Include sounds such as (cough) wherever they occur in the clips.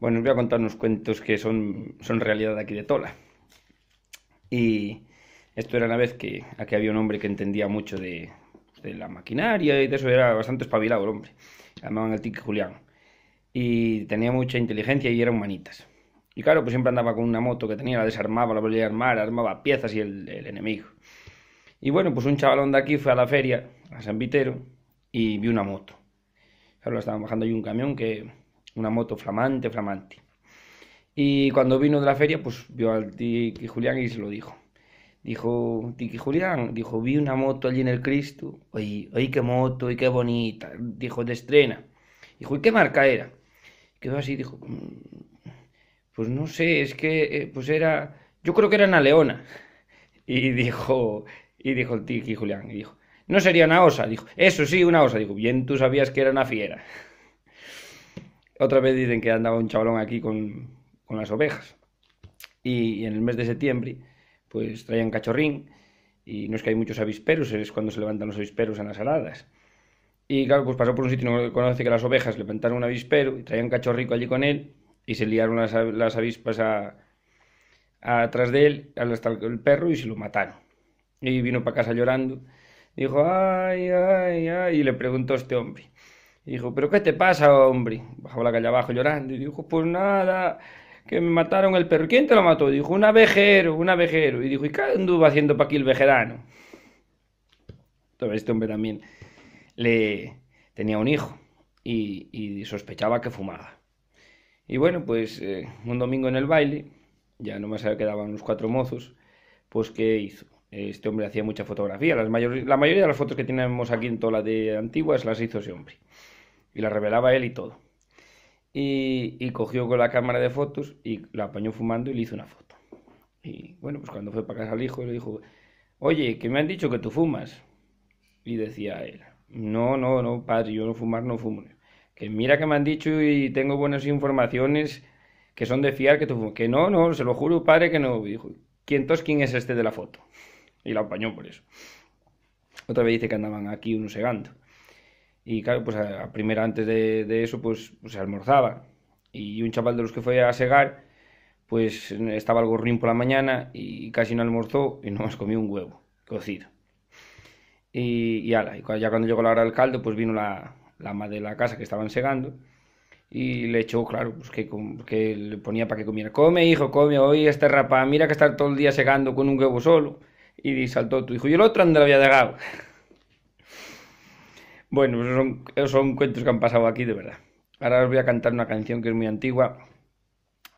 Bueno, os voy a contar unos cuentos que son, son realidad aquí de Tola. Y esto era una vez que aquí había un hombre que entendía mucho de, la maquinaria y de eso, era bastante espabilado el hombre. Llamaban el Tique Julián. Y tenía mucha inteligencia y eran humanitas Y claro, pues siempre andaba con una moto que tenía, la desarmaba, la volvía a armar, armaba piezas y el, enemigo. Y bueno, pues un chavalón de aquí fue a la feria, a San Vitero, y vio una moto. Claro, la estaban bajando ahí un camión que una moto flamante, flamante. Y cuando vino de la feria, pues vio al Tiki Julián y se lo dijo. Dijo, Tiki Julián, dijo, vi una moto allí en el Cristo. Oye, oye, qué moto, y qué bonita. Dijo, de estrena. Dijo, ¿y qué marca era? Quedó así, dijo, mm, pues no sé, es que, eh, pues era, yo creo que era una leona. Y dijo, y dijo el Tiki Julián, y dijo, no sería una osa. Dijo, eso sí, una osa. Dijo, bien, tú sabías que era una fiera. Otra vez dicen que andaba un chavalón aquí con, las ovejas. Y, en el mes de septiembre, pues traían cachorrín. Y no es que hay muchos avisperos, es cuando se levantan los avisperos en las aladas. Y claro, pues pasó por un sitio que conoce que las ovejas levantaron un avispero y traían cachorrico allí con él. Y se liaron las, avispas a, atrás de él, hasta el perro, y se lo mataron. Y vino para casa llorando. Dijo, ay, ay, ay. Y le preguntó a este hombre dijo, ¿pero qué te pasa, hombre? Bajaba la calle abajo llorando y dijo, pues nada, que me mataron el perro. ¿Quién te lo mató? Dijo, un abejero, un abejero. Y dijo, ¿y qué anduvo haciendo para aquí el vejerano? Entonces este hombre también le tenía un hijo y, sospechaba que fumaba. Y bueno, pues eh, un domingo en el baile, ya no más quedaban unos cuatro mozos, pues ¿qué hizo? Este hombre hacía mucha fotografía. la mayoría de las fotos que tenemos aquí en toda la de antiguas las hizo ese hombre y la revelaba él y todo. Y, cogió con la cámara de fotos y la apañó fumando y le hizo una foto. Y bueno, pues cuando fue para casa al hijo, le dijo, oye, que me han dicho que tú fumas. Y decía él, no, no, no, padre, yo no fumar, no fumo. Que mira que me han dicho y tengo buenas informaciones que son de fiar que tú fumas. Que no, no, se lo juro, padre, que no. Y dijo, ¿quién tos, quién es este de la foto? Y la apañó por eso. Otra vez dice que andaban aquí unos segando. Y claro, pues a, primera antes de, eso, pues, pues, se almorzaba. Y un chaval de los que fue a segar, pues estaba algo gorrín por la mañana y casi no almorzó y (laughs) nomás comió un huevo cocido. Y, ya cuando llegó la hora del caldo, pues vino la, la ama de la casa que estaban segando y le echó, claro, pues que, que le ponía para que comiera. Come, hijo, come, hoy este rapa, mira que está todo el día segando con un huevo solo. Y saltó tu hijo, y el otro anda lo había dejado. Bueno, pues esos son, son cuentos que han pasado aquí, de verdad. Ahora os voy a cantar una canción que es muy antigua.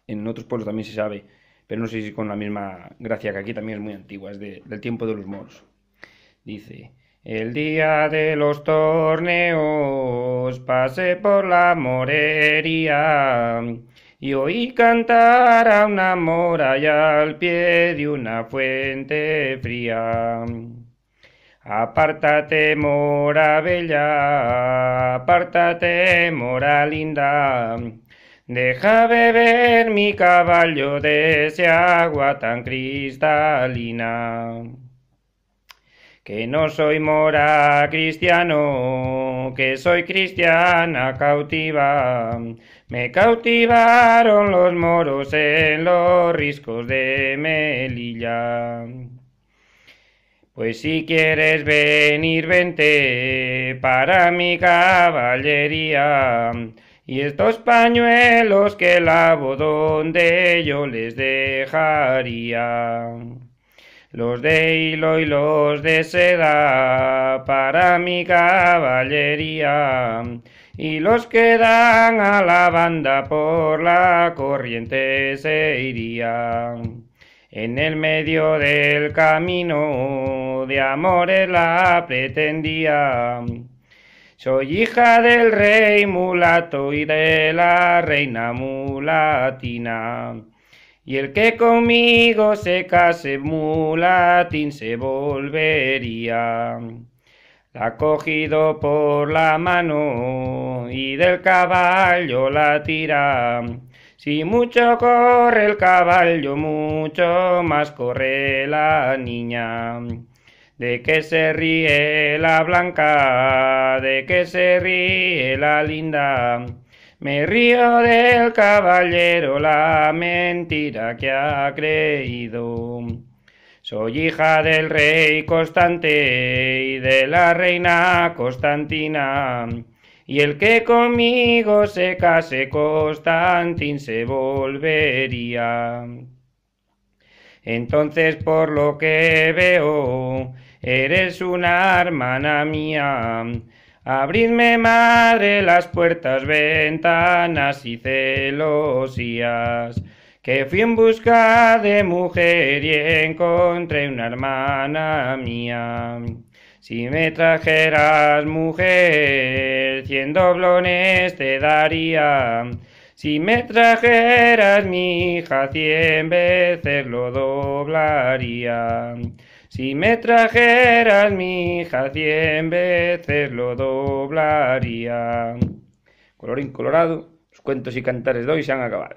En otros pueblos también se sabe, pero no sé si con la misma gracia que aquí también es muy antigua, es del tiempo de los moros. Dice, el día de los torneos pasé por la morería y oí cantar a una mora y al pie de una fuente fría. Apártate, mora bella, apártate, mora linda. Deja beber mi caballo de ese agua tan cristalina. Que no soy mora cristiano, que soy cristiana cautiva. Me cautivaron los moros en los riscos de Melilla. Pues si quieres venir, vente para mi caballería. Y estos pañuelos que lavo donde yo les dejaría. Los de hilo y los de seda para mi caballería. Y los que dan a la banda por la corriente se irían. En el medio del camino de amores la pretendía. Soy hija del rey mulato y de la reina mulatina. Y el que conmigo se case mulatín se volvería. La cogido por la mano y del caballo la tira. Si mucho corre el caballo, mucho más corre la niña. ¿De qué se ríe la blanca? ¿De qué se ríe la linda? Me río del caballero, la mentira que ha creído. Soy hija del rey Constante y de la reina Constantina. Y el que conmigo se case, Constantín se volvería. Entonces, por lo que veo, eres una hermana mía. Abridme, madre, las puertas, ventanas y celosías, que fui en busca de mujer y encontré una hermana mía. Si me trajeras mujer, cien doblones te daría. Si me trajeras mi hija cien veces lo doblaría. Si me trajeras mi hija cien veces lo doblaría. Colorín colorado, los cuentos y cantares de hoy se han acabado.